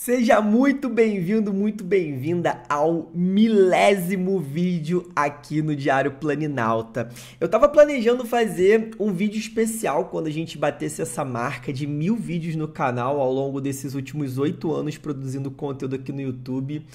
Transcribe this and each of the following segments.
Seja muito bem-vindo, muito bem-vinda ao milésimo vídeo aqui no Diário Planinalta. Eu tava planejando fazer um vídeo especial quando a gente batesse essa marca de mil vídeos no canal ao longo desses últimos oito anos produzindo conteúdo aqui no YouTube,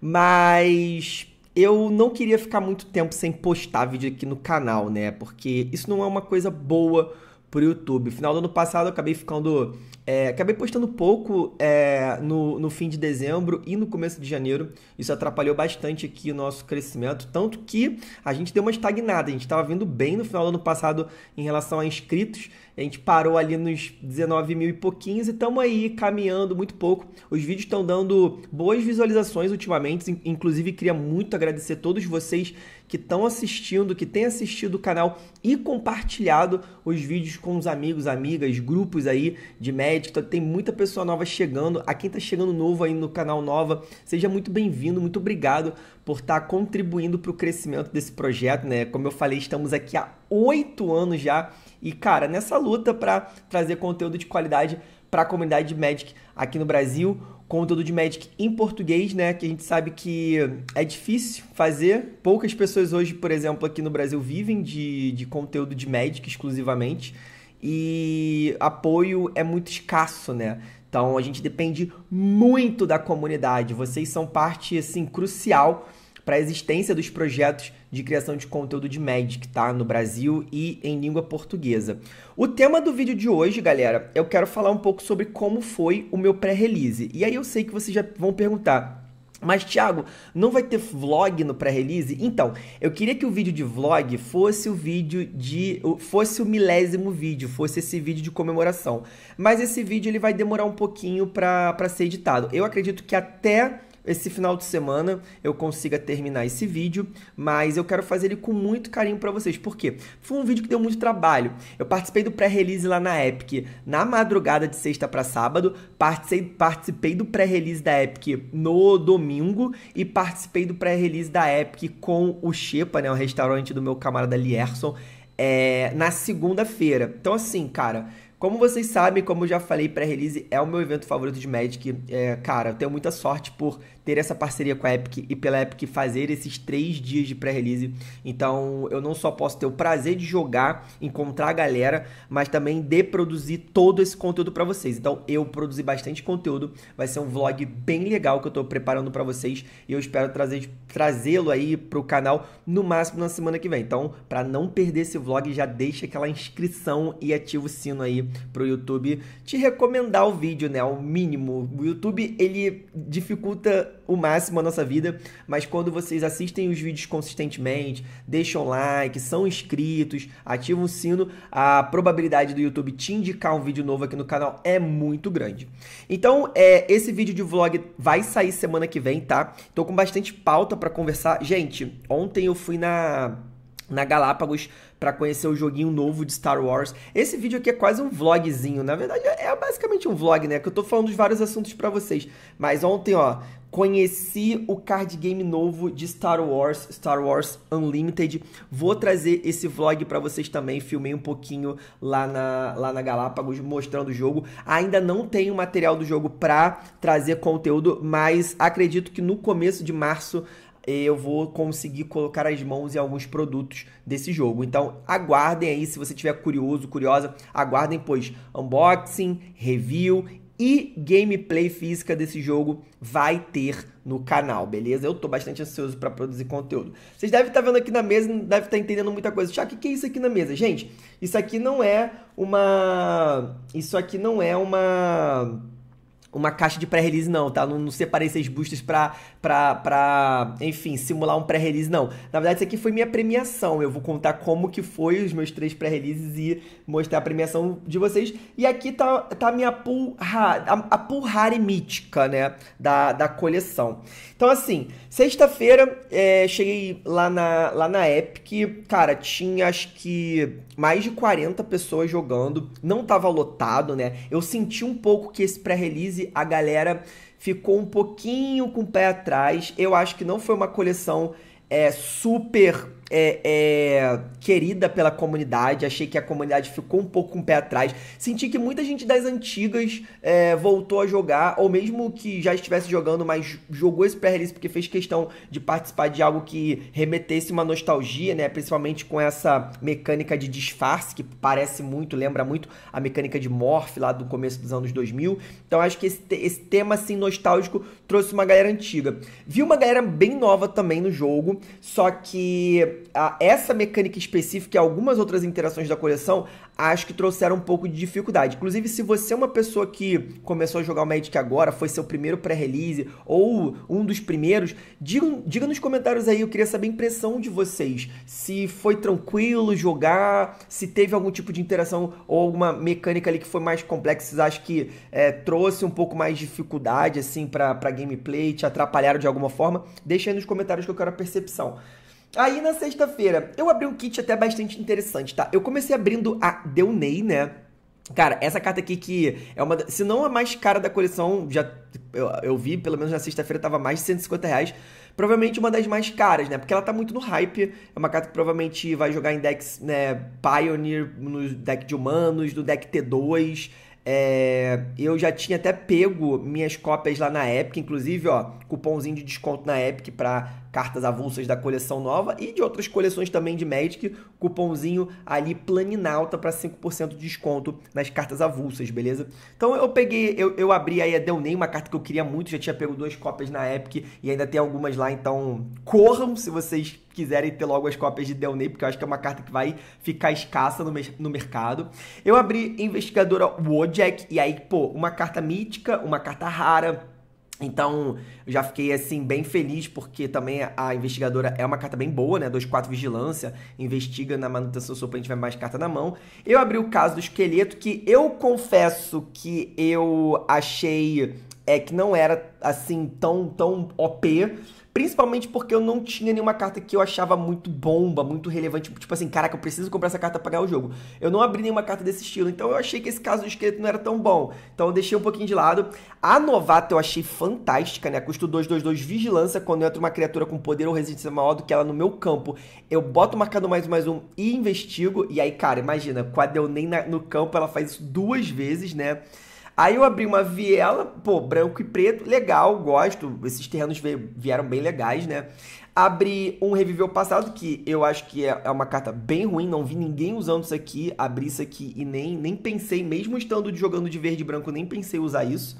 mas eu não queria ficar muito tempo sem postar vídeo aqui no canal, né? Porque isso não é uma coisa boa pro YouTube. Final do ano passado eu acabei ficando é, acabei postando pouco é, no, no fim de dezembro e no começo de janeiro. Isso atrapalhou bastante aqui o nosso crescimento, tanto que a gente deu uma estagnada. A gente estava vindo bem no final do ano passado em relação a inscritos a gente parou ali nos 19 mil e pouquinhos e estamos aí caminhando muito pouco. Os vídeos estão dando boas visualizações ultimamente, inclusive queria muito agradecer a todos vocês que estão assistindo, que têm assistido o canal e compartilhado os vídeos com os amigos, amigas, grupos aí de médicos então, Tem muita pessoa nova chegando. A quem está chegando novo aí no canal Nova, seja muito bem-vindo, muito obrigado por estar tá contribuindo para o crescimento desse projeto, né? Como eu falei, estamos aqui há oito anos já e, cara, nessa luta para trazer conteúdo de qualidade para a comunidade de Magic aqui no Brasil, conteúdo de Magic em português, né? Que a gente sabe que é difícil fazer. Poucas pessoas hoje, por exemplo, aqui no Brasil vivem de, de conteúdo de Magic exclusivamente e apoio é muito escasso, né? Então a gente depende muito da comunidade. Vocês são parte assim crucial para a existência dos projetos de criação de conteúdo de Magic, tá? No Brasil e em língua portuguesa. O tema do vídeo de hoje, galera, eu quero falar um pouco sobre como foi o meu pré-release. E aí eu sei que vocês já vão perguntar, mas, Thiago, não vai ter vlog no pré-release? Então, eu queria que o vídeo de vlog fosse o vídeo de. fosse o milésimo vídeo, fosse esse vídeo de comemoração. Mas esse vídeo ele vai demorar um pouquinho para ser editado. Eu acredito que até esse final de semana eu consiga terminar esse vídeo, mas eu quero fazer ele com muito carinho para vocês. Por quê? Foi um vídeo que deu muito trabalho. Eu participei do pré-release lá na Epic na madrugada de sexta para sábado, participei, participei do pré-release da Epic no domingo e participei do pré-release da Epic com o Xepa, né, o restaurante do meu camarada Lierson, é, na segunda-feira. Então assim, cara, como vocês sabem, como eu já falei, pré-release é o meu evento favorito de Magic. É, cara, eu tenho muita sorte por ter essa parceria com a Epic e pela Epic fazer esses três dias de pré-release. Então eu não só posso ter o prazer de jogar, encontrar a galera, mas também de produzir todo esse conteúdo para vocês. Então eu produzi bastante conteúdo, vai ser um vlog bem legal que eu estou preparando para vocês e eu espero trazer trazê-lo aí pro canal no máximo na semana que vem. Então, para não perder esse vlog, já deixa aquela inscrição e ativa o sino aí pro YouTube te recomendar o vídeo, né? O mínimo. O YouTube ele dificulta o máximo a nossa vida, mas quando vocês assistem os vídeos consistentemente, deixam like, são inscritos, ativam o sino, a probabilidade do YouTube te indicar um vídeo novo aqui no canal é muito grande. Então, é, esse vídeo de vlog vai sair semana que vem, tá? Tô com bastante pauta para conversar. Gente, ontem eu fui na na Galápagos para conhecer o joguinho novo de Star Wars. Esse vídeo aqui é quase um vlogzinho, na verdade é, é basicamente um vlog, né? Que eu tô falando de vários assuntos para vocês. Mas ontem, ó, conheci o card game novo de Star Wars, Star Wars Unlimited. Vou trazer esse vlog para vocês também. Filmei um pouquinho lá na, lá na Galápagos mostrando o jogo. Ainda não tenho material do jogo para trazer conteúdo, mas acredito que no começo de março eu vou conseguir colocar as mãos em alguns produtos desse jogo. Então, aguardem aí, se você tiver curioso, curiosa, aguardem, pois unboxing, review e gameplay física desse jogo vai ter no canal, beleza? Eu tô bastante ansioso para produzir conteúdo. Vocês devem estar tá vendo aqui na mesa, devem estar tá entendendo muita coisa. Tiago, o que é isso aqui na mesa? Gente, isso aqui não é uma... Isso aqui não é uma uma caixa de pré-release, não, tá? Não, não separei esses boosters pra, pra, pra enfim, simular um pré-release, não. Na verdade, isso aqui foi minha premiação. Eu vou contar como que foi os meus três pré-releases e mostrar a premiação de vocês. E aqui tá, tá minha pool, a, a pool rare mítica, né? Da, da coleção. Então, assim, sexta-feira, é, cheguei lá na, lá na Epic. Cara, tinha acho que mais de 40 pessoas jogando. Não tava lotado, né? Eu senti um pouco que esse pré-release a galera ficou um pouquinho com o pé atrás. Eu acho que não foi uma coleção é, super é, é, querida pela comunidade, achei que a comunidade ficou um pouco com um o pé atrás. Senti que muita gente das antigas é, voltou a jogar, ou mesmo que já estivesse jogando, mas jogou esse pré-release porque fez questão de participar de algo que remetesse uma nostalgia, né? Principalmente com essa mecânica de disfarce, que parece muito, lembra muito a mecânica de Morph lá do começo dos anos 2000. Então acho que esse, esse tema, assim, nostálgico trouxe uma galera antiga. Vi uma galera bem nova também no jogo, só que a, essa mecânica específica e algumas outras interações da coleção acho que trouxeram um pouco de dificuldade. Inclusive, se você é uma pessoa que começou a jogar o Magic agora, foi seu primeiro pré-release ou um dos primeiros, diga, diga nos comentários aí, eu queria saber a impressão de vocês. Se foi tranquilo jogar, se teve algum tipo de interação ou alguma mecânica ali que foi mais complexa, vocês acham que é, trouxe um pouco mais de dificuldade assim para gameplay, te atrapalharam de alguma forma? Deixa aí nos comentários que eu quero a percepção. Aí na sexta-feira, eu abri um kit até bastante interessante, tá? Eu comecei abrindo a Deunei, né? Cara, essa carta aqui que é uma. Se não a mais cara da coleção, já eu, eu vi, pelo menos na sexta-feira tava mais de 150 reais. Provavelmente uma das mais caras, né? Porque ela tá muito no hype. É uma carta que provavelmente vai jogar em decks, né? Pioneer, no deck de humanos, no deck T2. É, eu já tinha até pego minhas cópias lá na Epic, inclusive, ó, cupomzinho de desconto na Epic pra cartas avulsas da coleção nova e de outras coleções também de Magic, cupomzinho ali planinalta para 5% de desconto nas cartas avulsas, beleza? Então eu peguei, eu, eu abri aí a Del Ney, uma carta que eu queria muito, já tinha pego duas cópias na Epic e ainda tem algumas lá, então corram se vocês quiserem ter logo as cópias de Del Ney, porque eu acho que é uma carta que vai ficar escassa no, no mercado. Eu abri Investigadora Wojak, e aí, pô, uma carta mítica, uma carta rara, então, já fiquei assim bem feliz porque também a investigadora é uma carta bem boa, né? 24 vigilância, investiga na manutenção gente vai mais carta na mão. Eu abri o caso do esqueleto que eu confesso que eu achei é que não era assim tão tão OP, Principalmente porque eu não tinha nenhuma carta que eu achava muito bomba, muito relevante. Tipo assim, caraca, eu preciso comprar essa carta pra ganhar o jogo. Eu não abri nenhuma carta desse estilo. Então eu achei que esse caso do esqueleto não era tão bom. Então eu deixei um pouquinho de lado. A novata eu achei fantástica, né? Custo 222 vigilância. Quando entra uma criatura com poder ou resistência maior do que ela no meu campo, eu boto marcador mais um mais um e investigo. E aí, cara, imagina, quando eu nem no campo, ela faz isso duas vezes, né? Aí eu abri uma viela, pô, branco e preto, legal, gosto. Esses terrenos vieram bem legais, né? Abri um Reviver o Passado, que eu acho que é, é uma carta bem ruim, não vi ninguém usando isso aqui. Abri isso aqui e nem, nem pensei, mesmo estando jogando de verde e branco, nem pensei usar isso.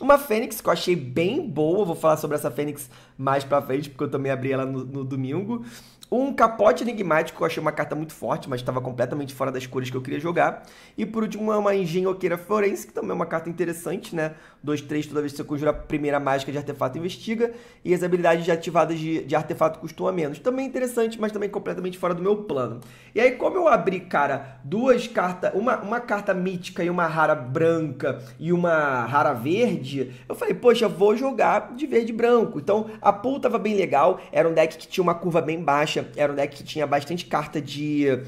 Uma Fênix que eu achei bem boa, vou falar sobre essa Fênix mais pra frente, porque eu também abri ela no, no domingo. Um capote enigmático, eu achei uma carta muito forte, mas estava completamente fora das cores que eu queria jogar. E por último, uma Engenhoqueira forense que também é uma carta interessante, né? 2, 3, toda vez que você conjura a primeira mágica de artefato, investiga. E as habilidades ativadas de, de artefato custam a menos. Também interessante, mas também completamente fora do meu plano. E aí, como eu abri, cara, duas cartas, uma, uma carta mítica e uma rara branca e uma rara verde, eu falei, poxa, vou jogar de verde e branco. Então, a pool tava bem legal, era um deck que tinha uma curva bem baixa caixa era um deck que tinha bastante carta de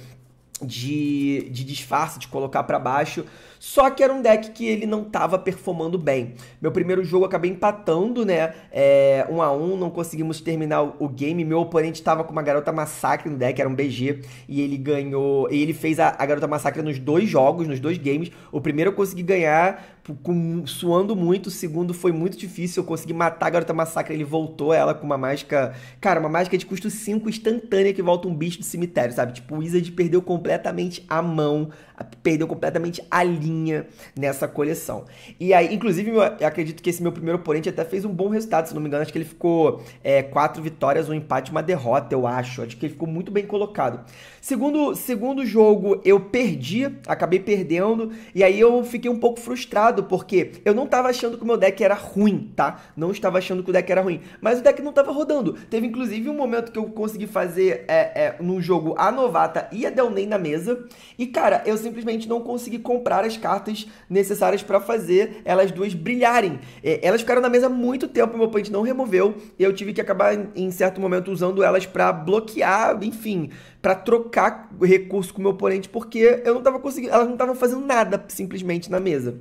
de, de disfarce, de colocar para baixo, só que era um deck que ele não estava performando bem. Meu primeiro jogo acabei empatando, né? É, um a um, não conseguimos terminar o game. Meu oponente estava com uma garota massacre no deck, era um BG, e ele ganhou. E ele fez a, a garota massacre nos dois jogos, nos dois games. O primeiro eu consegui ganhar com, suando muito, o segundo foi muito difícil. Eu consegui matar a garota massacre, ele voltou ela com uma mágica. Cara, uma mágica de custo 5 instantânea que volta um bicho do cemitério, sabe? Tipo, o Wizard perdeu completamente a mão perdeu completamente a linha nessa coleção. E aí, inclusive, eu acredito que esse meu primeiro oponente até fez um bom resultado, se não me engano, acho que ele ficou é, quatro vitórias, um empate, uma derrota, eu acho. Acho que ele ficou muito bem colocado. Segundo, segundo jogo, eu perdi, acabei perdendo, e aí eu fiquei um pouco frustrado, porque eu não estava achando que o meu deck era ruim, tá? Não estava achando que o deck era ruim, mas o deck não estava rodando. Teve, inclusive, um momento que eu consegui fazer é, é, no jogo a Novata e a Delney na mesa, e, cara, eu simplesmente simplesmente não consegui comprar as cartas necessárias para fazer elas duas brilharem. É, elas ficaram na mesa muito tempo, meu oponente não removeu, e eu tive que acabar, em certo momento, usando elas para bloquear, enfim, para trocar recurso com o meu oponente, porque eu não tava conseguindo, elas não estavam fazendo nada simplesmente na mesa.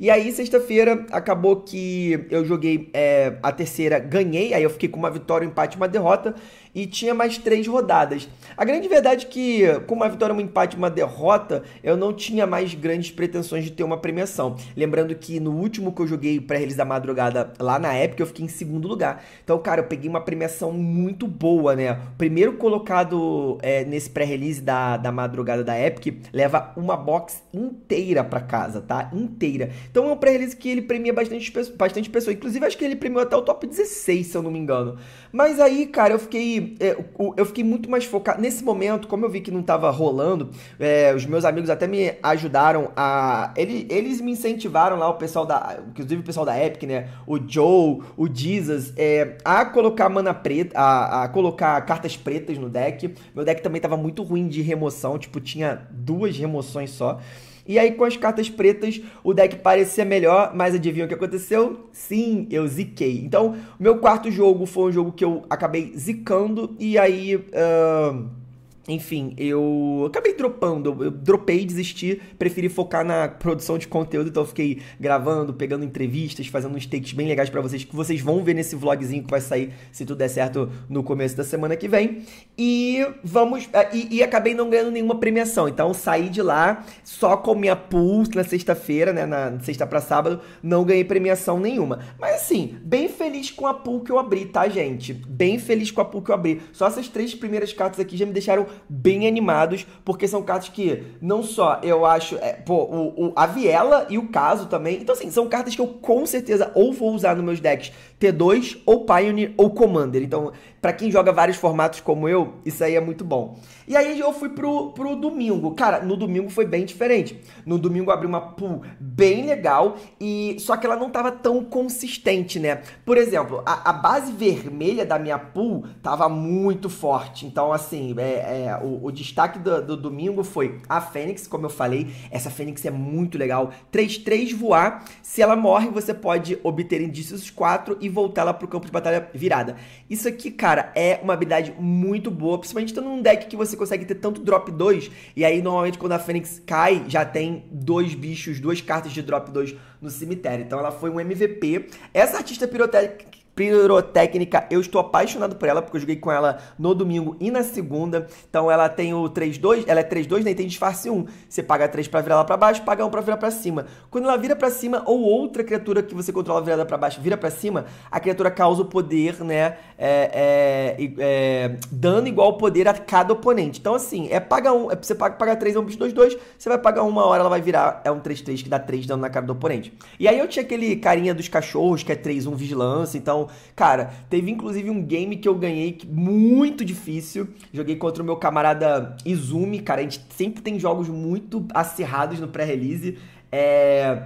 E aí, sexta-feira, acabou que eu joguei é, a terceira, ganhei, aí eu fiquei com uma vitória, um empate e uma derrota e tinha mais três rodadas. A grande verdade é que, com uma vitória, é um empate e uma derrota, eu não tinha mais grandes pretensões de ter uma premiação. Lembrando que no último que eu joguei pré-release da madrugada lá na época, eu fiquei em segundo lugar. Então, cara, eu peguei uma premiação muito boa, né? primeiro colocado é, nesse pré-release da, da madrugada da Epic leva uma box inteira para casa, tá? Inteira. Então é um pré-release que ele premia bastante, bastante pessoas. Inclusive, acho que ele premiou até o top 16, se eu não me engano. Mas aí, cara, eu fiquei é, eu fiquei muito mais focado. Nesse momento, como eu vi que não estava rolando, é, os meus amigos até me ajudaram a. Eles, eles me incentivaram lá, o pessoal da. Inclusive o pessoal da Epic, né? O Joe, o Jesus, é, a colocar mana preta. A, a colocar cartas pretas no deck. Meu deck também estava muito ruim de remoção, tipo, tinha duas remoções só. E aí, com as cartas pretas, o deck parecia melhor, mas adivinha o que aconteceu? Sim, eu ziquei. Então, meu quarto jogo foi um jogo que eu acabei zicando, e aí. Uh enfim, eu acabei dropando, eu dropei, desisti, preferi focar na produção de conteúdo, então eu fiquei gravando, pegando entrevistas, fazendo uns takes bem legais para vocês, que vocês vão ver nesse vlogzinho que vai sair, se tudo der certo, no começo da semana que vem. E vamos. Ah, e, e acabei não ganhando nenhuma premiação, então saí de lá só com minha pool na sexta-feira, né, na sexta para sábado, não ganhei premiação nenhuma. Mas assim, bem feliz com a pool que eu abri, tá, gente? Bem feliz com a pool que eu abri. Só essas três primeiras cartas aqui já me deixaram bem animados, porque são cartas que não só eu acho. É, pô, o, o, a Viela e o Caso também. Então, assim, são cartas que eu com certeza ou vou usar nos meus decks T2 ou Pioneer ou Commander. Então, para quem joga vários formatos como eu, isso aí é muito bom. E aí eu fui pro, pro domingo. Cara, no domingo foi bem diferente. No domingo abri uma pool bem legal e só que ela não tava tão consistente, né? Por exemplo, a, a base vermelha da minha pool tava muito forte. Então, assim, é, é o, o, destaque do, do domingo foi a Fênix, como eu falei. Essa Fênix é muito legal. 3-3 voar. Se ela morre, você pode obter indícios 4 e voltar lá pro campo de batalha virada. Isso aqui, cara, é uma habilidade muito boa, principalmente tendo um deck que você consegue ter tanto drop 2, e aí normalmente quando a Fênix cai, já tem dois bichos, duas cartas de drop 2 no cemitério. Então ela foi um MVP. Essa artista pirotécnica pirotécnica. Eu estou apaixonado por ela, porque eu joguei com ela no domingo e na segunda. Então ela tem o 3-2, ela é 3-2, daí né? tem disfarce 1. Você paga 3 para virar ela para baixo, paga 1 para virar para cima. Quando ela vira para cima, ou outra criatura que você controla virada para baixo vira para cima, a criatura causa o poder, né? É, é, é, dano igual o poder a cada oponente. Então assim, é pagar 1, é, você paga, paga 3, é um bicho 2-2, você vai pagar uma hora, ela vai virar, é um 3-3 que dá 3 dano na cara do oponente. E aí eu tinha aquele carinha dos cachorros, que é 3-1 vigilância, então então, cara, teve inclusive um game que eu ganhei muito difícil. Joguei contra o meu camarada Izumi, cara. A gente sempre tem jogos muito acirrados no pré-release. É.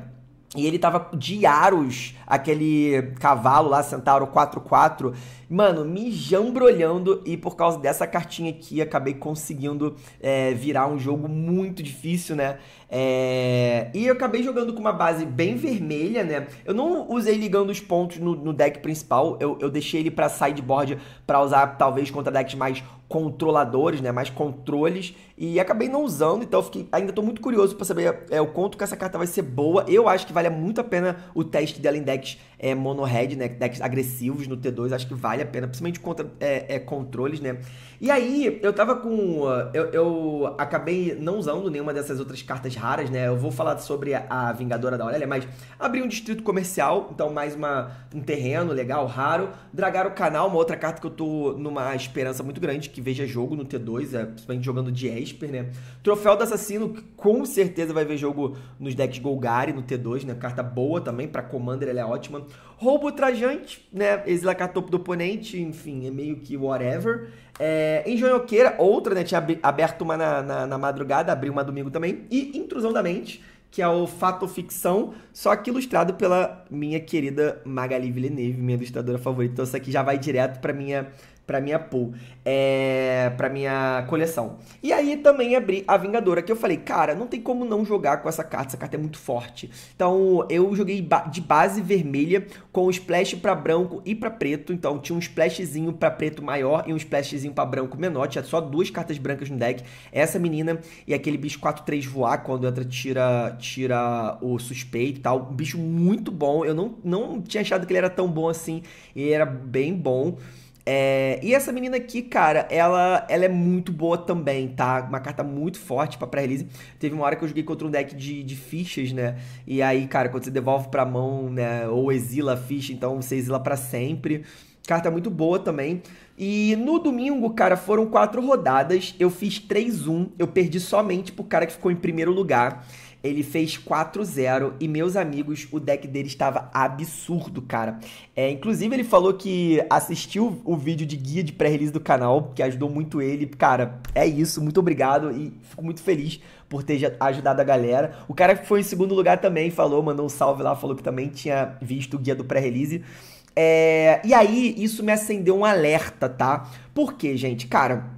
E ele tava de Aros, aquele cavalo lá, Centauro 4 Mano, me jambrolhando. E por causa dessa cartinha aqui, acabei conseguindo é, virar um jogo muito difícil, né? É... E eu acabei jogando com uma base bem vermelha, né? Eu não usei ligando os pontos no, no deck principal, eu, eu deixei ele para sideboard para usar talvez contra decks mais controladores, né? Mais controles. E acabei não usando, então fiquei, ainda estou muito curioso para saber é, o quanto que essa carta vai ser boa. Eu acho que vale muito a pena o teste dela em decks é, mono-red, né? Decks agressivos no T2, acho que vale a pena, principalmente contra é, é, controles, né? E aí, eu tava com. Eu, eu acabei não usando nenhuma dessas outras cartas raras, né? Eu vou falar sobre a Vingadora da Aurélia, mas abrir um distrito comercial, então mais uma, um terreno legal, raro. Dragar o canal, uma outra carta que eu tô numa esperança muito grande, que veja jogo no T2, é, principalmente jogando de Esper, né? Troféu do Assassino, que com certeza vai ver jogo nos decks Golgari no T2, né? Carta boa também, para Commander ela é ótima. Roubo trajante, né? Exila topo do oponente, enfim, é meio que whatever. É, outra, né? Tinha aberto uma na, na, na madrugada, abriu uma domingo também. E Intrusão da Mente, que é o Fato Ficção, só que ilustrado pela minha querida Magali Villeneuve, minha ilustradora favorita. Então, isso aqui já vai direto para minha para minha pool, é, para minha coleção. E aí também abri a Vingadora, que eu falei, cara, não tem como não jogar com essa carta, essa carta é muito forte. Então eu joguei de base vermelha com splash para branco e para preto, então tinha um splashzinho para preto maior e um splashzinho para branco menor, tinha só duas cartas brancas no deck. Essa menina e aquele bicho 4-3 voar quando entra tira tira o suspeito e tal. Um bicho muito bom, eu não, não tinha achado que ele era tão bom assim, ele era bem bom. É, e essa menina aqui, cara, ela, ela é muito boa também, tá? Uma carta muito forte pra pré-release. Teve uma hora que eu joguei contra um deck de, de fichas, né? E aí, cara, quando você devolve pra mão, né? Ou exila a ficha, então você exila pra sempre. Carta muito boa também. E no domingo, cara, foram quatro rodadas. Eu fiz 3-1. Eu perdi somente pro cara que ficou em primeiro lugar. Ele fez 4-0 e, meus amigos, o deck dele estava absurdo, cara. É, inclusive, ele falou que assistiu o vídeo de guia de pré-release do canal, que ajudou muito ele. Cara, é isso, muito obrigado e fico muito feliz por ter ajudado a galera. O cara que foi em segundo lugar também falou, mandou um salve lá, falou que também tinha visto o guia do pré-release. É, e aí, isso me acendeu um alerta, tá? Porque, gente, cara,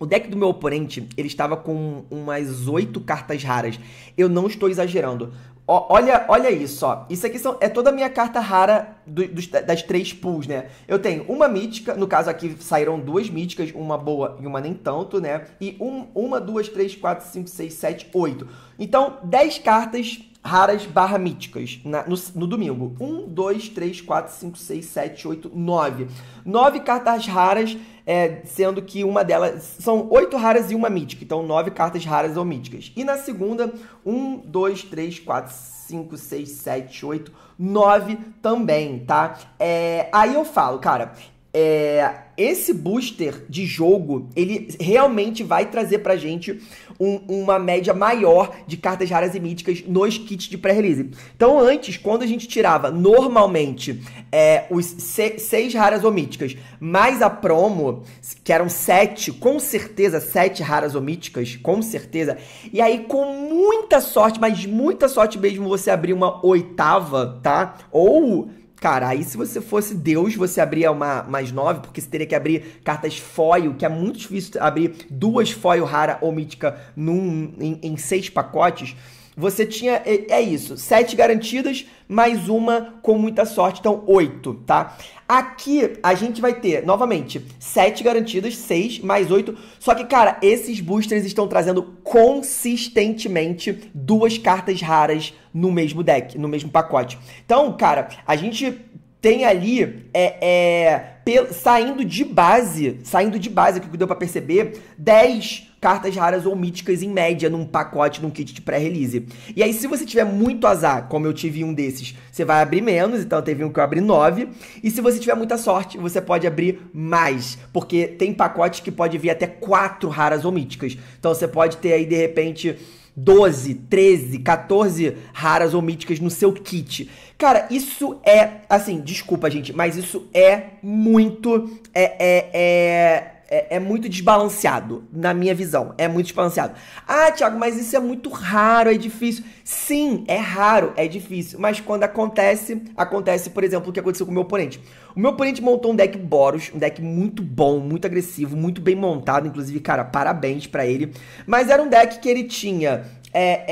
o deck do meu oponente, ele estava com umas oito cartas raras. Eu não estou exagerando. O, olha, olha isso, ó. Isso aqui são, é toda a minha carta rara do, dos, das três pools, né? Eu tenho uma mítica, no caso aqui saíram duas míticas, uma boa e uma nem tanto, né? E um, uma, duas, três, quatro, cinco, seis, sete, oito. Então, dez cartas raras barra míticas na, no, no, domingo. Um, dois, três, quatro, cinco, seis, sete, oito, nove. Nove cartas raras é, sendo que uma delas são oito raras e uma mítica, então nove cartas raras ou míticas. E na segunda, um, dois, três, quatro, cinco, seis, sete, oito, nove também, tá? É, aí eu falo, cara, é, esse booster de jogo, ele realmente vai trazer pra gente um, uma média maior de cartas raras e míticas nos kits de pré-release. Então, antes, quando a gente tirava normalmente é, os se, seis raras ou míticas, mais a promo, que eram sete, com certeza, sete raras ou míticas, com certeza. E aí, com muita sorte, mas muita sorte mesmo, você abrir uma oitava, tá? Ou Cara, aí se você fosse Deus, você abria uma mais nove, porque você teria que abrir cartas foil, que é muito difícil abrir duas foil rara ou mítica num, em, em seis pacotes você tinha, é, é isso, sete garantidas, mais uma com muita sorte, então oito, tá? Aqui a gente vai ter, novamente, sete garantidas, seis mais oito. Só que, cara, esses boosters estão trazendo consistentemente duas cartas raras no mesmo deck, no mesmo pacote. Então, cara, a gente tem ali é, é saindo de base, saindo de base, que deu para perceber, 10 cartas raras ou míticas em média num pacote, num kit de pré-release. E aí, se você tiver muito azar, como eu tive um desses, você vai abrir menos, então teve um que eu abri nove E se você tiver muita sorte, você pode abrir mais, porque tem pacotes que pode vir até quatro raras ou míticas. Então você pode ter aí, de repente. 12, 13, 14 raras ou míticas no seu kit. Cara, isso é, assim, desculpa, gente, mas isso é muito. É, é, é é, é, muito desbalanceado, na minha visão. É muito desbalanceado. Ah, Thiago, mas isso é muito raro, é difícil. Sim, é raro, é difícil. Mas quando acontece, acontece, por exemplo, o que aconteceu com o meu oponente. O meu oponente montou um deck Boros, um deck muito bom, muito agressivo, muito bem montado. Inclusive, cara, parabéns para ele. Mas era um deck que ele tinha. É,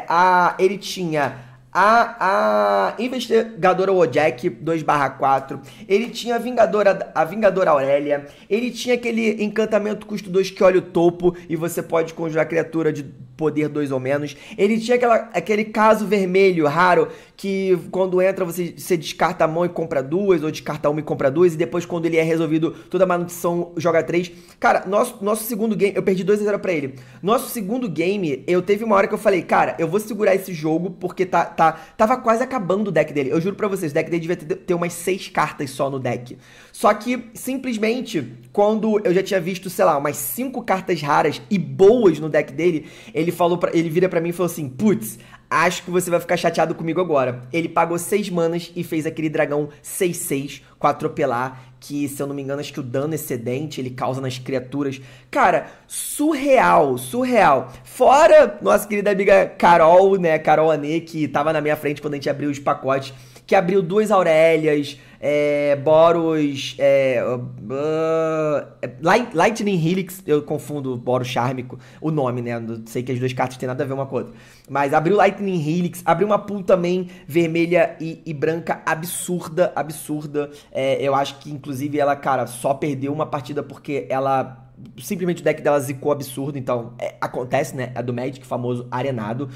é, a, ele tinha a, a investigadora Wojak 2/4, ele tinha a vingadora, a vingadora Aurélia, ele tinha aquele encantamento custo 2 que olha o topo e você pode conjurar criatura de poder 2 ou menos, ele tinha aquela, aquele caso vermelho raro que quando entra você, você descarta a mão e compra duas, ou descarta uma e compra duas, e depois quando ele é resolvido, toda a manutenção joga três. Cara, nosso, nosso segundo game, eu perdi 2 a 0 pra ele. Nosso segundo game, eu teve uma hora que eu falei, cara, eu vou segurar esse jogo porque tá, tá, tava quase acabando o deck dele. Eu juro pra vocês, o deck dele devia ter, ter umas seis cartas só no deck. Só que, simplesmente, quando eu já tinha visto, sei lá, umas cinco cartas raras e boas no deck dele, ele falou pra, ele vira pra mim e falou assim, putz, Acho que você vai ficar chateado comigo agora. Ele pagou 6 manas e fez aquele dragão 6-6 com atropelar, que se eu não me engano acho que o dano excedente ele causa nas criaturas. Cara, surreal, surreal. Fora nossa querida amiga Carol, né, Carol Anê, que tava na minha frente quando a gente abriu os pacotes que abriu duas Aurélias, é, Boros. É, uh, Lightning Helix, eu confundo Boros Charmico, o nome, né? Não sei que as duas cartas têm nada a ver uma com a outra. Mas abriu Lightning Helix, abriu uma pool também vermelha e, e branca absurda, absurda. É, eu acho que, inclusive, ela, cara, só perdeu uma partida porque ela simplesmente o deck dela zicou absurdo, então é, acontece, né? É do Magic, famoso arenado.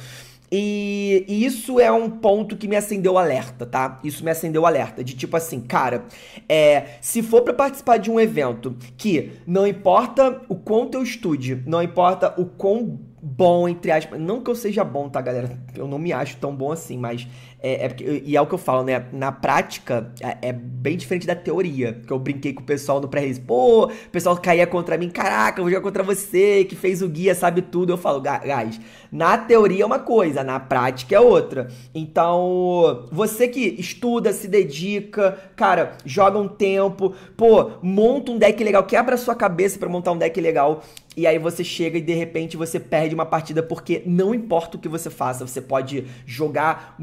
E, e, isso é um ponto que me acendeu alerta, tá? Isso me acendeu alerta. De tipo assim, cara, é, se for para participar de um evento que não importa o quanto eu estude, não importa o quão bom, entre aspas. Não que eu seja bom, tá, galera? Eu não me acho tão bom assim, mas é, é porque, e é o que eu falo, né? Na prática, é, é, bem diferente da teoria. Que eu brinquei com o pessoal no pré release Pô, o pessoal caía contra mim. Caraca, eu vou jogar contra você, que fez o guia, sabe tudo. Eu falo, guys, na teoria é uma coisa, na prática é outra. Então, você que estuda, se dedica, cara, joga um tempo. Pô, monta um deck legal, quebra a sua cabeça para montar um deck legal. E aí você chega e de repente você perde uma partida porque não importa o que você faça, você pode jogar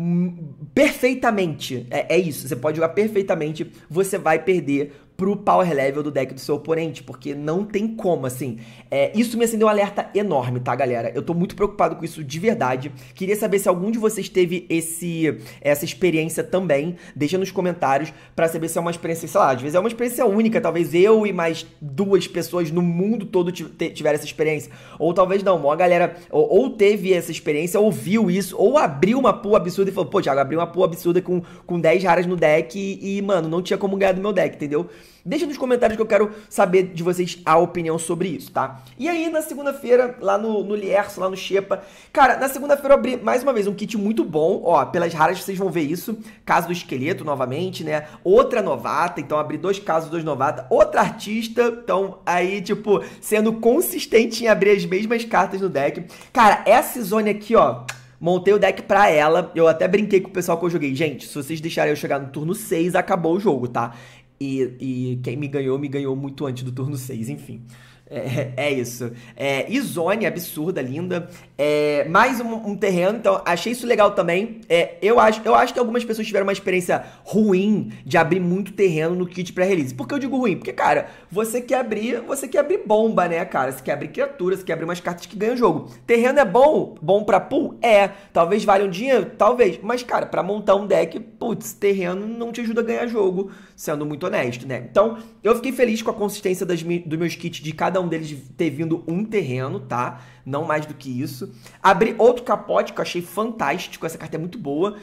perfeitamente. É, é, isso, você pode jogar perfeitamente, você vai perder pro power level do deck do seu oponente, porque não tem como, assim. É, isso me acendeu um alerta enorme, tá, galera? Eu tô muito preocupado com isso de verdade. Queria saber se algum de vocês teve esse essa experiência também. Deixa nos comentários para saber se é uma experiência, sei lá, às vezes é uma experiência única, talvez eu e mais duas pessoas no mundo todo tiveram essa experiência, ou talvez não, uma galera ou, ou, teve essa experiência, ou viu isso, ou abriu uma pool absurda e falou, pô, Thiago, abriu uma pool absurda com, com 10 raras no deck e, e, mano, não tinha como ganhar do meu deck, entendeu? Deixa nos comentários que eu quero saber de vocês a opinião sobre isso, tá? E aí, na segunda-feira, lá no, no lá no Xepa. Cara, na segunda-feira eu abri, mais uma vez, um kit muito bom. Ó, pelas raras vocês vão ver isso. Caso do esqueleto, novamente, né? Outra novata, então abri dois casos, dois novatas. Outra artista, então aí, tipo, sendo consistente em abrir as mesmas cartas no deck. Cara, essa zone aqui, ó... Montei o deck pra ela. Eu até brinquei com o pessoal que eu joguei. Gente, se vocês deixarem eu chegar no turno 6, acabou o jogo, tá? E, e, quem me ganhou, me ganhou muito antes do turno 6, enfim. É, é isso. É, Izone, absurda, linda. É, mais um, um, terreno, então achei isso legal também. É, eu, acho, eu acho que algumas pessoas tiveram uma experiência ruim de abrir muito terreno no kit pré-release. Por que eu digo ruim? Porque, cara, você quer abrir, você quer abrir bomba, né, cara? Você quer abrir criatura, você quer abrir umas cartas que ganham o jogo. Terreno é bom? Bom pra pool? É. Talvez valha um dinheiro? Talvez. Mas, cara, pra montar um deck, putz, terreno não te ajuda a ganhar jogo, sendo muito honesto, né? Então, eu fiquei feliz com a consistência das, dos meus kits de cada um deles ter vindo um terreno, tá? não mais do que isso. Abri outro capote que eu achei fantástico, essa carta é muito boa.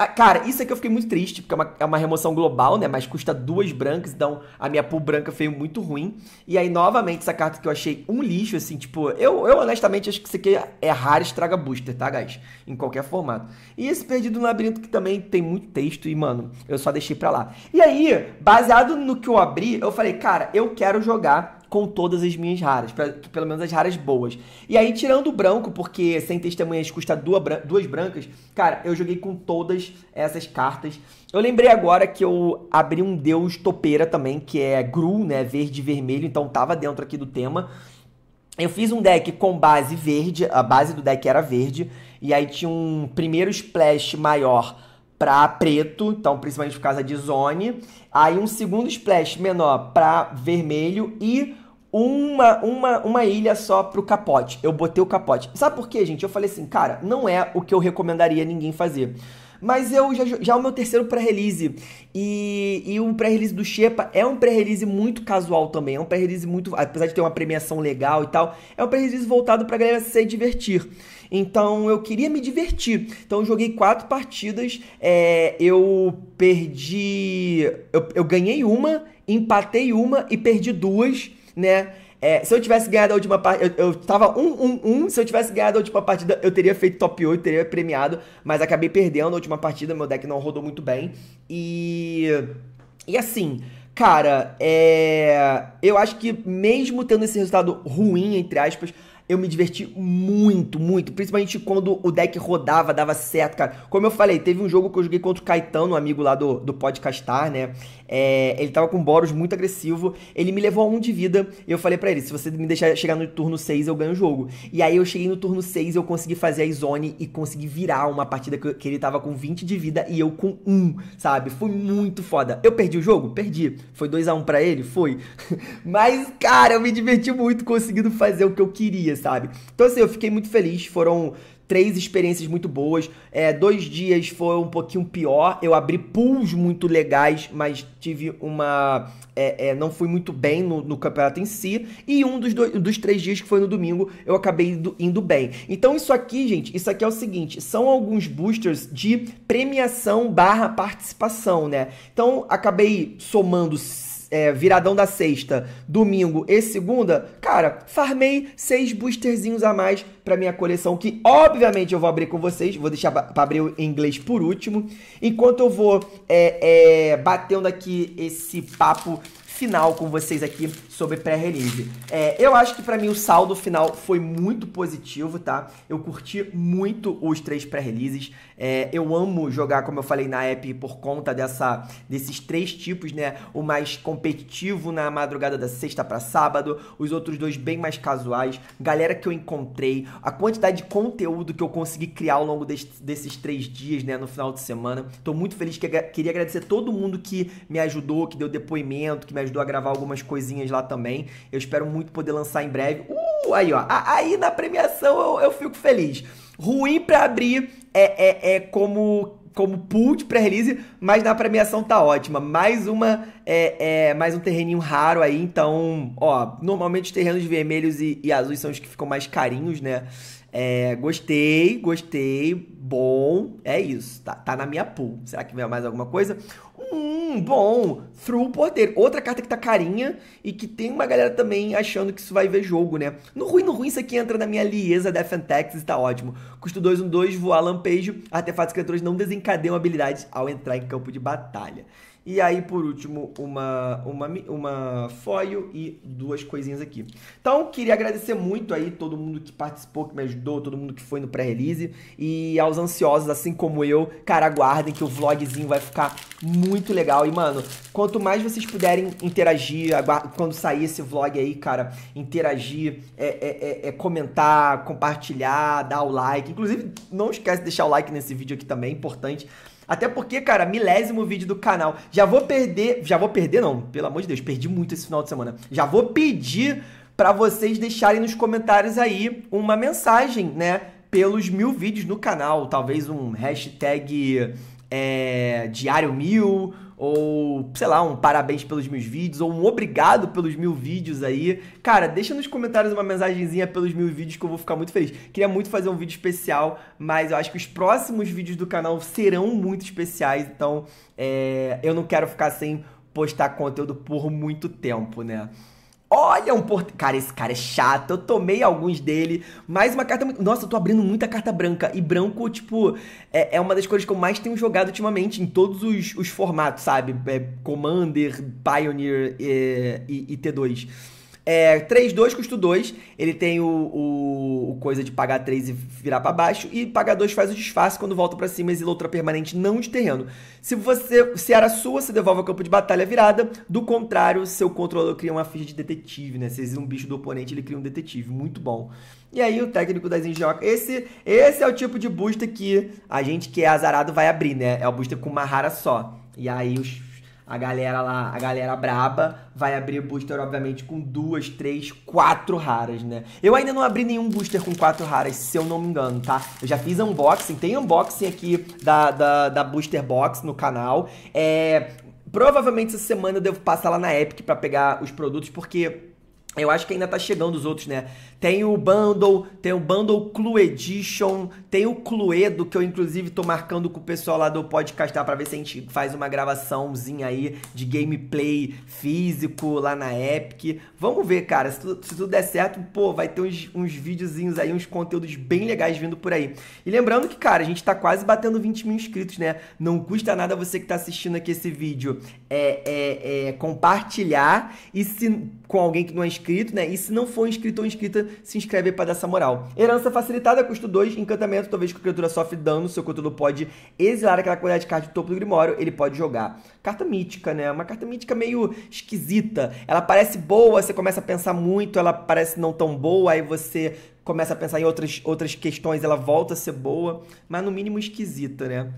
Ah, cara, isso aqui eu fiquei muito triste, porque é uma, é uma remoção global, né? Mas custa duas brancas, então a minha pool branca foi muito ruim. E aí, novamente, essa carta que eu achei um lixo, assim, tipo... Eu, eu honestamente, acho que isso aqui é raro estraga booster, tá, guys? Em qualquer formato. E esse Perdido no Labirinto, que também tem muito texto e, mano, eu só deixei pra lá. E aí, baseado no que eu abri, eu falei, cara, eu quero jogar com todas as minhas raras, pra, pelo menos as raras boas. E aí, tirando o branco, porque sem testemunhas custa duas, duas brancas, cara, eu joguei com todas essas cartas. Eu lembrei agora que eu abri um deus topeira também, que é Gru, né, verde e vermelho, então tava dentro aqui do tema. Eu fiz um deck com base verde, a base do deck era verde, e aí tinha um primeiro splash maior para preto, então principalmente por causa de zone. Aí um segundo splash menor para vermelho e uma, uma, uma ilha só pro capote. Eu botei o capote. Sabe por quê, gente? Eu falei assim, cara, não é o que eu recomendaria ninguém fazer. Mas eu já, já é o meu terceiro pré-release. E, e o pré-release do Shepa é um pré-release muito casual também. É um pré-release muito. Apesar de ter uma premiação legal e tal, é um pré-release voltado pra galera se divertir. Então eu queria me divertir. Então eu joguei quatro partidas, é, eu perdi. Eu, eu ganhei uma, empatei uma e perdi duas, né? É, se eu tivesse ganhado a última partida, eu, eu tava 1-1-1. Um, um, um, se eu tivesse ganhado a última partida, eu teria feito top 8, teria premiado, mas acabei perdendo a última partida, meu deck não rodou muito bem. E. E assim, cara, é, eu acho que mesmo tendo esse resultado ruim, entre aspas, eu me diverti muito, muito. Principalmente quando o deck rodava, dava certo, cara. Como eu falei, teve um jogo que eu joguei contra o Caetano, um amigo lá do, do Podcastar, né? É, ele tava com Boros muito agressivo. Ele me levou a 1 um de vida. E eu falei para ele: se você me deixar chegar no turno 6, eu ganho o jogo. E aí eu cheguei no turno 6, eu consegui fazer a zone e consegui virar uma partida que, que ele tava com 20 de vida e eu com 1, sabe? Foi muito foda. Eu perdi o jogo? Perdi. Foi 2 a 1 um para ele? Foi. Mas, cara, eu me diverti muito conseguindo fazer o que eu queria, sabe? Então, assim, eu fiquei muito feliz. Foram três experiências muito boas. É, dois dias foi um pouquinho pior. Eu abri pools muito legais, mas tive uma. É, é, não fui muito bem no, no, campeonato em si. E um dos, dois, dos três dias que foi no domingo, eu acabei indo, indo bem. Então, isso aqui, gente, isso aqui é o seguinte: são alguns boosters de premiação barra participação, né? Então, acabei somando é, viradão da sexta, domingo e segunda, cara, farmei seis boosterzinhos a mais para minha coleção, que obviamente eu vou abrir com vocês, vou deixar para abrir em inglês por último, enquanto eu vou é, é, batendo aqui esse papo final com vocês aqui sobre pré-release. É, eu acho que para mim o saldo final foi muito positivo, tá? Eu curti muito os três pré-releases. É, eu amo jogar, como eu falei na app, por conta dessa, desses três tipos, né? O mais competitivo na madrugada da sexta para sábado, os outros dois bem mais casuais, galera que eu encontrei, a quantidade de conteúdo que eu consegui criar ao longo desses três dias, né? No final de semana. Tô muito feliz, que, queria agradecer todo mundo que me ajudou, que deu depoimento, que me ajudou a gravar algumas coisinhas lá também. Eu espero muito poder lançar em breve. Uh, aí, ó. Aí na premiação eu, eu fico feliz. Ruim para abrir é, é, é como como pool de pré-release, mas na premiação tá ótima. Mais uma, é, é, mais um terreninho raro aí, então, ó, normalmente os terrenos vermelhos e, e azuis são os que ficam mais carinhos, né? É, gostei, gostei, bom, é isso, tá, tá na minha pool. Será que vem mais alguma coisa? Hum, bom. Through Porteiro. Outra carta que tá carinha e que tem uma galera também achando que isso vai ver jogo, né? No ruim, no ruim, isso aqui entra na minha lieza Death and Texas, tá ótimo. Custo 2, 1, 2, voar lampejo. Artefatos criaturas não desencadeiam habilidades ao entrar em campo de batalha. E aí, por último, uma, uma, uma foil e duas coisinhas aqui. Então, queria agradecer muito aí todo mundo que participou, que me ajudou, todo mundo que foi no pré-release. E aos ansiosos, assim como eu, cara, aguardem que o vlogzinho vai ficar muito legal. E, mano, quanto mais vocês puderem interagir, quando sair esse vlog aí, cara, interagir, é, é, é, é comentar, compartilhar, dar o like. Inclusive, não esquece de deixar o like nesse vídeo aqui também, é importante. Até porque, cara, milésimo vídeo do canal. Já vou perder. Já vou perder, não. Pelo amor de Deus, perdi muito esse final de semana. Já vou pedir para vocês deixarem nos comentários aí uma mensagem, né? Pelos mil vídeos no canal. Talvez um hashtag é, diário mil ou sei lá, um parabéns pelos meus vídeos, ou um obrigado pelos mil vídeos aí. Cara, deixa nos comentários uma mensagenzinha pelos mil vídeos que eu vou ficar muito feliz. Queria muito fazer um vídeo especial, mas eu acho que os próximos vídeos do canal serão muito especiais, então é, eu não quero ficar sem postar conteúdo por muito tempo, né? Olha um porte... Cara, esse cara é chato. Eu tomei alguns dele. Mais uma carta... Nossa, eu tô abrindo muita carta branca. E branco, tipo, é, é uma das coisas que eu mais tenho jogado ultimamente em todos os, os formatos, sabe? É, Commander, Pioneer é, e, e T2. É, 3, 2 custo 2. Ele tem o, o, o coisa de pagar 3 e virar para baixo. E pagar 2 faz o disfarce quando volta para cima, exila outra permanente não de terreno. Se você se era sua, você devolve ao campo de batalha virada. Do contrário, seu controlador cria uma ficha de detetive, né? Se exila um bicho do oponente, ele cria um detetive. Muito bom. E aí o técnico das engenhocas. Esse, esse é o tipo de booster que a gente que é azarado vai abrir, né? É o booster com uma rara só. E aí os a galera lá, a galera braba, vai abrir booster, obviamente, com duas, três, quatro raras, né? Eu ainda não abri nenhum booster com quatro raras, se eu não me engano, tá? Eu já fiz unboxing, tem unboxing aqui da, da, da Booster Box no canal. É. Provavelmente essa semana eu devo passar lá na Epic para pegar os produtos, porque eu acho que ainda tá chegando os outros, né? Tem o Bundle, tem o Bundle Clue Edition, tem o Cluedo, que eu inclusive tô marcando com o pessoal lá do Podcastar pra ver se a gente faz uma gravaçãozinha aí de gameplay físico lá na Epic. Vamos ver, cara, se tudo, se tudo der certo, pô, vai ter uns, uns videozinhos aí, uns conteúdos bem legais vindo por aí. E lembrando que, cara, a gente tá quase batendo 20 mil inscritos, né? Não custa nada você que tá assistindo aqui esse vídeo é, é, é compartilhar e se com alguém que não é inscrito, inscrito, né? E se não for inscrito ou inscrita, se inscreve para dar essa moral. Herança facilitada, custo 2, encantamento, talvez que a criatura sofre dano, seu conteúdo pode exilar aquela quantidade de carta do topo do Grimório, ele pode jogar. Carta mítica, né? Uma carta mítica meio esquisita. Ela parece boa, você começa a pensar muito, ela parece não tão boa, aí você começa a pensar em outras, outras questões, ela volta a ser boa, mas no mínimo esquisita, né?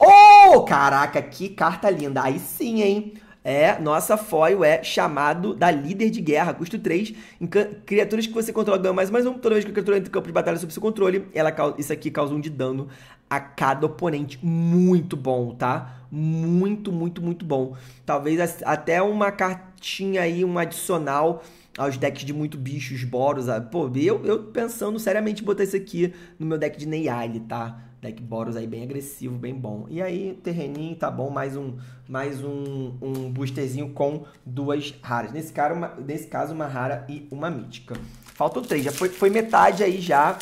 Oh, caraca, que carta linda. Aí sim, hein? é nossa foil é chamado da líder de guerra, custo 3. Em criaturas que você controla ganha mais mais um. Toda vez que a criatura entra em campo de batalha sob seu controle, ela causa, isso aqui causa um de dano a cada oponente. Muito bom, tá? Muito, muito, muito bom. Talvez até uma cartinha aí, um adicional aos decks de muito bichos, boros. Pô, eu, eu pensando seriamente botar isso aqui no meu deck de Neyali, tá? Deck Boros aí bem agressivo, bem bom. E aí, terreninho, tá bom, mais um mais um, um boosterzinho com duas raras. Nesse, cara, uma, nesse caso, uma rara e uma mítica. Faltou três, já foi, foi metade aí já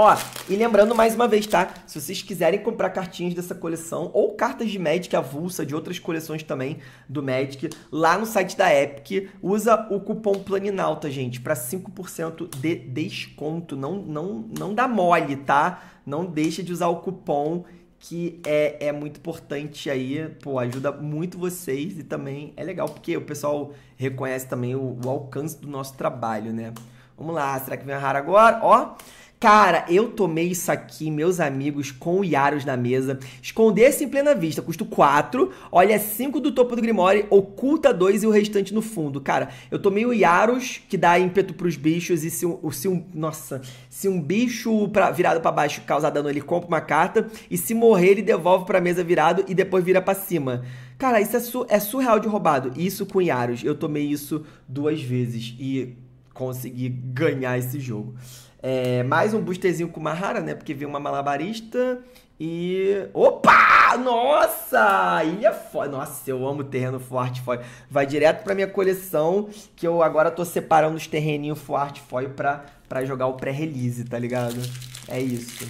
Ó, e lembrando mais uma vez, tá? Se vocês quiserem comprar cartinhas dessa coleção ou cartas de Magic avulsa, de outras coleções também do Magic, lá no site da Epic, usa o cupom Planinalta, tá, gente, para 5% de desconto. Não, não, não dá mole, tá? Não deixa de usar o cupom que é, é muito importante aí, pô, ajuda muito vocês e também é legal porque o pessoal reconhece também o, o alcance do nosso trabalho, né? Vamos lá, será que vem a rara agora? Ó, Cara, eu tomei isso aqui, meus amigos, com o Yaros na mesa. Esconder esse em plena vista, custo 4, olha 5 do topo do Grimório, oculta 2 e o restante no fundo. Cara, eu tomei o Yaros, que dá ímpeto pros bichos, e se um. Se um nossa, se um bicho pra, virado para baixo causar dano, ele compra uma carta, e se morrer, ele devolve pra mesa virado e depois vira para cima. Cara, isso é, su é, surreal de roubado. Isso com o Yaros. Eu tomei isso duas vezes e consegui ganhar esse jogo. É, mais um boosterzinho com Mahara, né? Porque veio uma malabarista e. Opa! Nossa! Ilha forte. Nossa, eu amo terreno forte foil. Vai direto pra minha coleção, que eu agora tô separando os terreninhos forte foil pra, pra jogar o pré-release, tá ligado? É isso.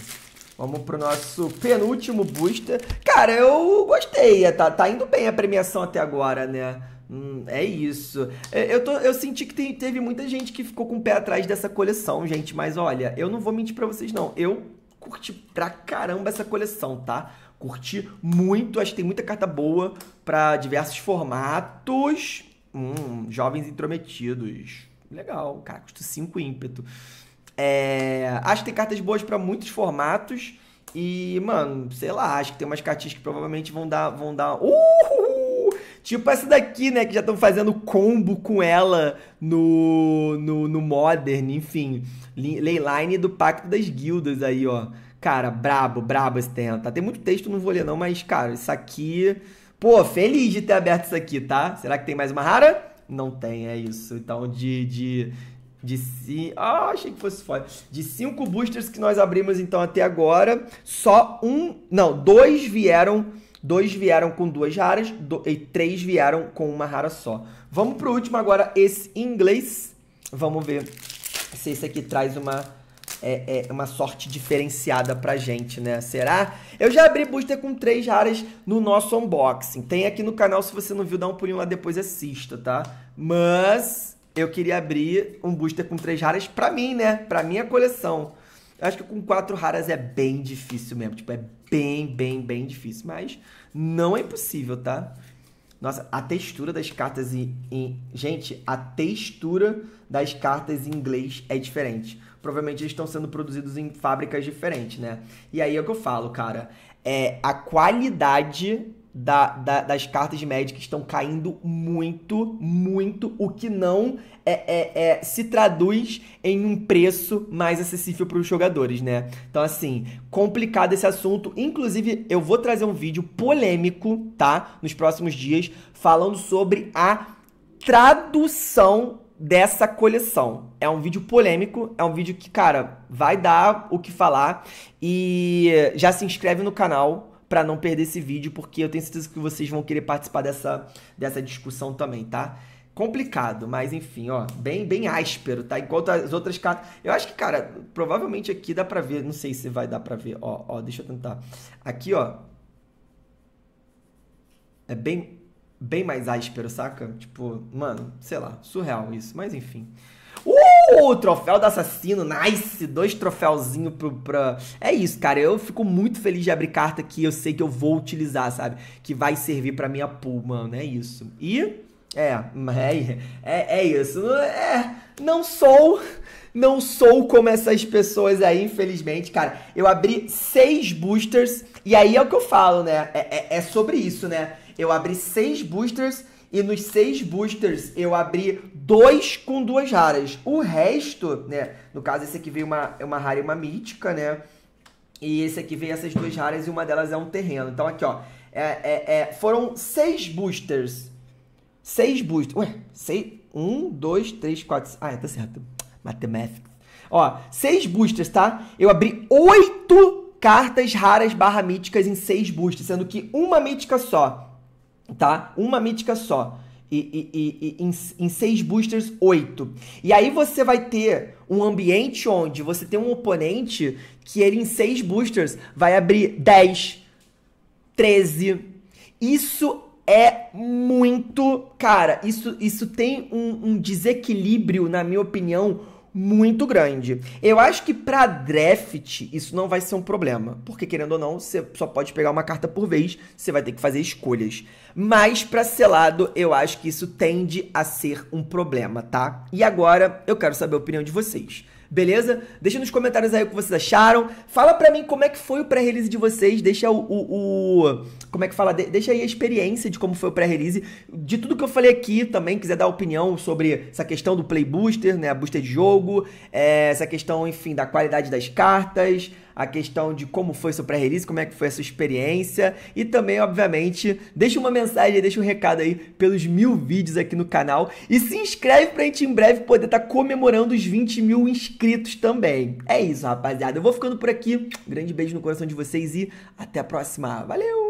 Vamos pro nosso penúltimo booster. Cara, eu gostei. É, tá, tá indo bem a premiação até agora, né? Hum, é isso. É, eu, tô, eu senti que tem, teve muita gente que ficou com o pé atrás dessa coleção, gente. Mas olha, eu não vou mentir para vocês, não. Eu curti pra caramba essa coleção, tá? Curti muito, acho que tem muita carta boa para diversos formatos. Hum, jovens intrometidos. Legal, cara, custa 5 ímpeto. É, acho que tem cartas boas para muitos formatos. E, mano, sei lá, acho que tem umas cartinhas que provavelmente vão dar. Vão dar... Uh! Tipo essa daqui, né? Que já estão fazendo combo com ela no, no, no Modern, enfim. Leyline do Pacto das Guildas aí, ó. Cara, brabo, brabo esse terreno, tá? Tem muito texto, não vou ler não, mas, cara, isso aqui... Pô, feliz de ter aberto isso aqui, tá? Será que tem mais uma rara? Não tem, é isso. Então, de... de... De Ah, achei que fosse foda. De cinco boosters que nós abrimos então até agora, só um. Não, dois vieram Dois vieram com duas raras do, e três vieram com uma rara só. Vamos pro último agora, esse em inglês. Vamos ver se esse aqui traz uma, é, é, uma sorte diferenciada pra gente, né? Será? Eu já abri booster com três raras no nosso unboxing. Tem aqui no canal, se você não viu, dá um pulinho lá depois e assista, tá? Mas eu queria abrir um booster com três raras pra mim, né? Pra minha coleção. Acho que com quatro raras é bem difícil mesmo. Tipo, é bem, bem, bem difícil. Mas não é impossível, tá? Nossa, a textura das cartas em, em, Gente, a textura das cartas em inglês é diferente. Provavelmente eles estão sendo produzidos em fábricas diferentes, né? E aí é o que eu falo, cara. É, a qualidade da, da, das cartas de Magic estão caindo muito, muito, o que não é, é, é se traduz em um preço mais acessível para os jogadores, né? Então, assim, complicado esse assunto. Inclusive, eu vou trazer um vídeo polêmico, tá? Nos próximos dias, falando sobre a tradução dessa coleção. É um vídeo polêmico, é um vídeo que, cara, vai dar o que falar. E já se inscreve no canal, para não perder esse vídeo, porque eu tenho certeza que vocês vão querer participar dessa, dessa discussão também, tá? complicado, mas enfim, ó, bem bem áspero, tá? Enquanto tá, as outras cartas, eu acho que, cara, provavelmente aqui dá para ver, não sei se vai dar para ver, ó, ó, deixa eu tentar. Aqui, ó, é bem bem mais áspero, saca? Tipo, mano, sei lá, surreal isso, mas enfim. Uh, troféu do assassino, nice! Dois troféuzinhos pro, pra. É isso, cara. Eu fico muito feliz de abrir carta que eu sei que eu vou utilizar, sabe? Que vai servir pra minha pool, mano. É isso. E. É, é, é, é isso. É, não sou. Não sou como essas pessoas aí, infelizmente, cara. Eu abri seis boosters. E aí é o que eu falo, né? é, é, é sobre isso, né? Eu abri seis boosters e nos seis boosters eu abri dois com duas raras. O resto, né? No caso, esse aqui veio uma, é uma rara e uma mítica, né? E esse aqui veio essas duas raras e uma delas é um terreno. Então aqui, ó. É, é, é, foram seis boosters. Seis boosters. Ué, seis. Um, dois, três, quatro. Ah, tá certo. matemática Ó, seis boosters, tá? Eu abri oito cartas raras barra míticas em seis boosters, sendo que uma mítica só tá? Uma mítica só. E, e, e, e em, em seis boosters, oito. E aí você vai ter um ambiente onde você tem um oponente que ele em seis boosters vai abrir 10, 13. Isso é muito. Cara, isso, isso tem um, um desequilíbrio, na minha opinião, muito grande. Eu acho que para draft isso não vai ser um problema, porque querendo ou não, você só pode pegar uma carta por vez, você vai ter que fazer escolhas. Mas para selado, eu acho que isso tende a ser um problema, tá? E agora eu quero saber a opinião de vocês beleza? Deixa nos comentários aí o que vocês acharam. Fala pra mim como é que foi o pré-release de vocês. Deixa o, o, o, Como é que fala? deixa aí a experiência de como foi o pré-release. De tudo que eu falei aqui também, quiser dar opinião sobre essa questão do play booster, né? A booster de jogo, é, essa questão, enfim, da qualidade das cartas a questão de como foi seu pré-release, como é que foi a sua experiência e também, obviamente, deixa uma mensagem, deixa um recado aí pelos mil vídeos aqui no canal e se inscreve pra gente em breve poder estar tá comemorando os 20 mil inscritos também. É isso, rapaziada. Eu vou ficando por aqui. grande beijo no coração de vocês e até a próxima. Valeu!